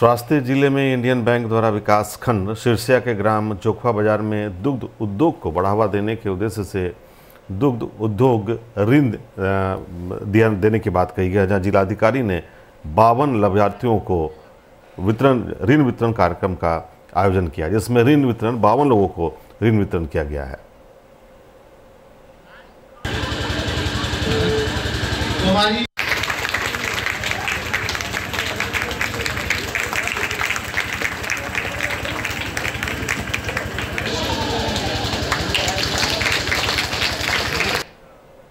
स्वास्थ्य जिले में इंडियन बैंक द्वारा विकास खंड शीर्षिया के ग्राम चोखवा बाजार में दुग्ध उद्योग को बढ़ावा देने के उद्देश्य से दुग्ध उद्योग ऋण दिया देने की बात कही गई जहां जिलाधिकारी ने बावन लाभार्थियों को वितरण ऋण वितरण कार्यक्रम का आयोजन किया जिसमें ऋण वितरण बावन लोगों को ऋण वितरण किया गया है